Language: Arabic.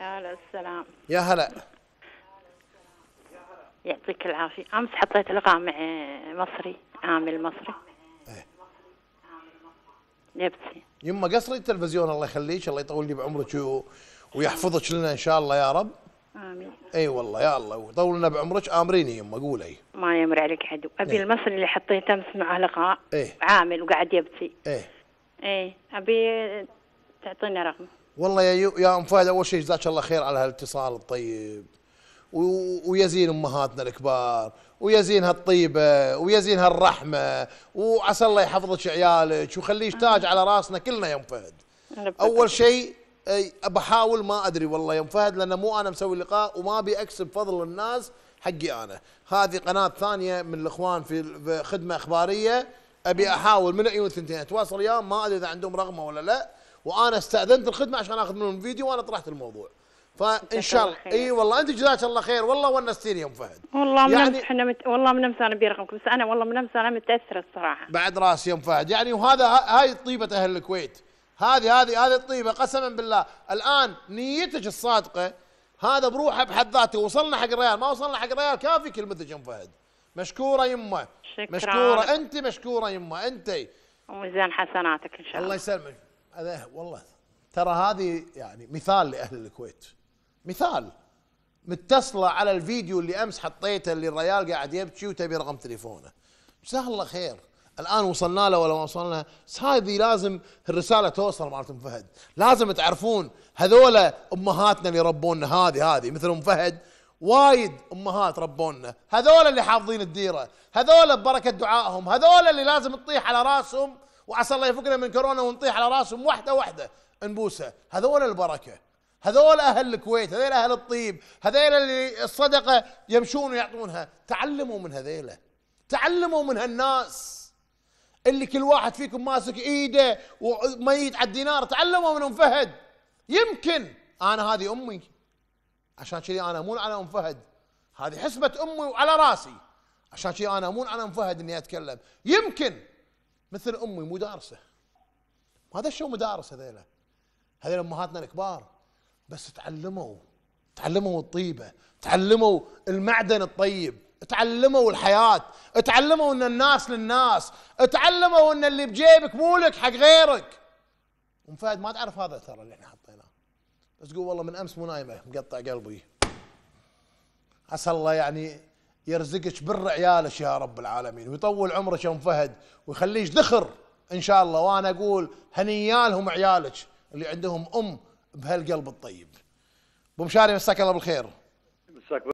هلا السلام يا هلا يعطيك العافية أمس حطيت لقاء مع مصري عامل مصري ايه يبكي يما قصري التلفزيون الله يخليك الله يطول لي بعمرك ويحفظك لنا إن شاء الله يا رب امين اي والله يا الله ويطول لنا بعمرك امريني يما قولي ما يمر عليك عدو ابي ايه؟ المصري اللي حطيت امس معه لقاء ايه؟ عامل وقاعد يبكي ايه ايه ابي تعطينا رقم والله يا, يا ام فهد اول شيء جزاك الله خير على هالاتصال الطيب ويزين امهاتنا الكبار ويزين هالطيبه ويزين هالرحمه وعسى الله يحفظك عيالك وخليك تاج على راسنا كلنا يا ام فهد اول شيء بحاول ما ادري والله يا ام فهد لان مو انا مسوي اللقاء وما ابي اكسب فضل الناس حقي انا هذه قناه ثانيه من الاخوان في خدمه اخباريه ابي احاول من عيون ثنتين اتواصل وياهم ما ادري اذا عندهم رقمه ولا لا وانا استاذنت الخدمه عشان اخذ منهم فيديو وانا طرحت الموضوع فان شاء الله اي والله انت جزاك الله خير والله ونستيني يا ام فهد والله من يعني احنا مت... والله من امس انا برقمكم بس انا والله من امس انا متاثره الصراحه بعد راسي يا ام فهد يعني وهذا هاي طيبه اهل الكويت هذه هذه هذه الطيبه قسما بالله الان نيتك الصادقه هذا بروحه بحد ذاته وصلنا حق الريال ما وصلنا حق الريال كافي كلمتك يا ام فهد مشكوره يمه شكرا مشكوره انت مشكوره يمه انت وميزان حسناتك ان شاء الله الله يسلمك هذا والله ترى هذه يعني مثال لأهل الكويت مثال متصلة على الفيديو اللي أمس حطيته اللي الريال قاعد يبكي وتبي رقم تليفونه جزاه الله خير الان وصلنا له ولا ما وصلنا بس هذه لازم الرساله توصل مالت ام فهد لازم تعرفون هذولا امهاتنا اللي ربونا هذه هذه مثل ام فهد وايد امهات ربونا هذول اللي حافظين الديره هذول ببركه دعائهم هذول اللي لازم تطيح على راسهم وعسى الله يفكنا من كورونا ونطيح على راسهم واحده واحده نبوسه هذول البركه هذول اهل الكويت هذول اهل الطيب هذول اللي الصدقه يمشون ويعطونها تعلموا من هذيله تعلموا من هالناس اللي كل واحد فيكم ماسك ايده وميت على الدينار تعلموا من ام فهد يمكن انا هذه امي عشان كذي انا امون على ام فهد هذه حسبه امي وعلى راسي عشان كذي انا امون على ام فهد اني اتكلم يمكن مثل امي مدارسه هذا شو مدارس هذيلا هذيلا امهاتنا الكبار بس تعلموا تعلموا الطيبه تعلموا المعدن الطيب تعلموا الحياه تعلموا ان الناس للناس تعلموا ان اللي بجيبك مو لك حق غيرك ام فهد ما تعرف هذا ترى اللي احنا حطيناه بس تقول والله من امس مو نايمه مقطع قلبي عسى الله يعني يرزقك بر عيالك يا رب العالمين ويطول عمرك يا ام فهد ويخليك ذخر ان شاء الله وانا اقول هنيالهم عيالك اللي عندهم ام بهالقلب الطيب ابو مشاري مساك الله بالخير